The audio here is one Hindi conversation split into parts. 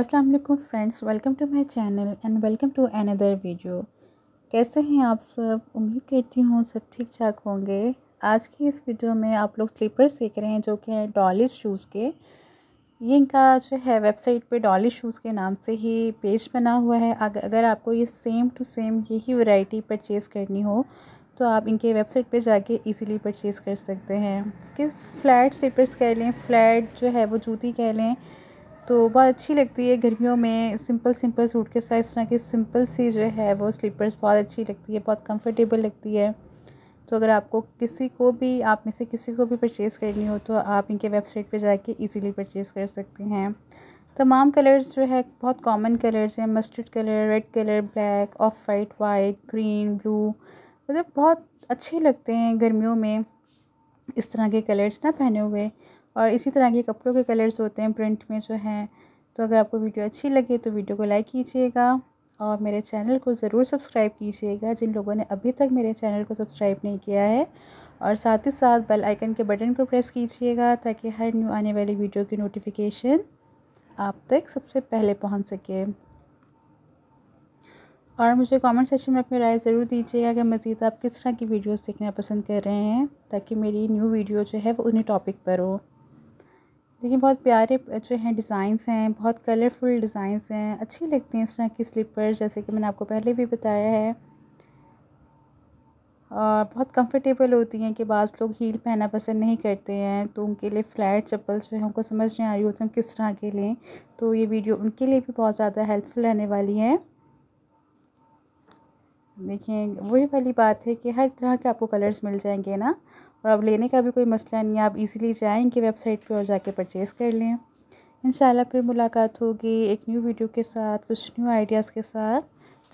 अस्सलाम वालेकुम friends welcome to my channel and welcome to another video कैसे हैं आप सब उम्मीद करती हूँ सब ठीक ठाक होंगे आज की इस वीडियो में आप लोग स्लीपर्स सीख रहे हैं जो कि है डॉली शूज़ के ये इनका जो है वेबसाइट पे डॉली शूज़ के नाम से ही पेज बना हुआ है अगर आपको ये सेम टू सेम यही वैरायटी परचेज़ करनी हो तो आप इनके वेबसाइट पे जाके इजीली परचेज़ कर सकते हैं कि फ़्लैट स्लीपर्स कह लें फ़्लैट जो है वो जूती कह लें तो बहुत अच्छी लगती है गर्मियों में सिंपल सिंपल सूट के साथ इस तरह की सिंपल सी जो है वो स्लीपर्स बहुत अच्छी लगती है बहुत कंफर्टेबल लगती है तो अगर आपको किसी को भी आप में से किसी को भी परचेज़ करनी हो तो आप इनके वेबसाइट पे जाके इजीली परचेज़ कर सकते हैं तमाम कलर्स जो है बहुत कॉमन कलर्स हैं mustard colour red colour black off white white green blue मतलब बहुत अच्छे लगते हैं गर्मियों में इस तरह के कलर्स ना पहने हुए और इसी तरह के कपड़ों के कलर्स होते हैं प्रिंट में जो हैं तो अगर आपको वीडियो अच्छी लगे तो वीडियो को लाइक कीजिएगा और मेरे चैनल को ज़रूर सब्सक्राइब कीजिएगा जिन लोगों ने अभी तक मेरे चैनल को सब्सक्राइब नहीं किया है और साथ ही साथ बेल आइकन के बटन को प्रेस कीजिएगा ताकि हर न्यू आने वाली वीडियो की नोटिफिकेशन आप तक सबसे पहले पहुंच सके और मुझे कमेंट सेक्शन में अपनी राय ज़रूर दीजिएगा कि मज़ीद आप किस तरह की वीडियोस देखना पसंद कर रहे हैं ताकि मेरी न्यू वीडियो जो है वो उन्हीं टॉपिक पर हो देखिए बहुत प्यारे जो हैं डिज़ाइंस हैं बहुत कलरफुल डिज़ाइंस हैं अच्छी लगती हैं इस तरह की स्लीपर जैसे कि मैंने आपको पहले भी बताया है और बहुत कंफर्टेबल होती हैं कि बाज़ लोग हील पहनना पसंद नहीं करते हैं तो उनके लिए फ़्लैट चप्पल जो है उनको समझ नहीं आ रही होती हम किस तरह के लें तो ये वीडियो उनके लिए भी बहुत ज़्यादा हेल्पफुल रहने वाली है देखिए वही वाली बात है कि हर तरह के आपको कलर्स मिल जाएंगे ना और अब लेने का भी कोई मसला नहीं है आप इजीली जाएंगे वेबसाइट पे और जाके परचेज़ कर लें इन फिर मुलाकात होगी एक न्यू वीडियो के साथ कुछ न्यू आइडियाज़ के साथ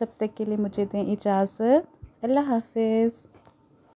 तब तक के लिए मुझे दें इजाज़त अल्लाह हाफिज़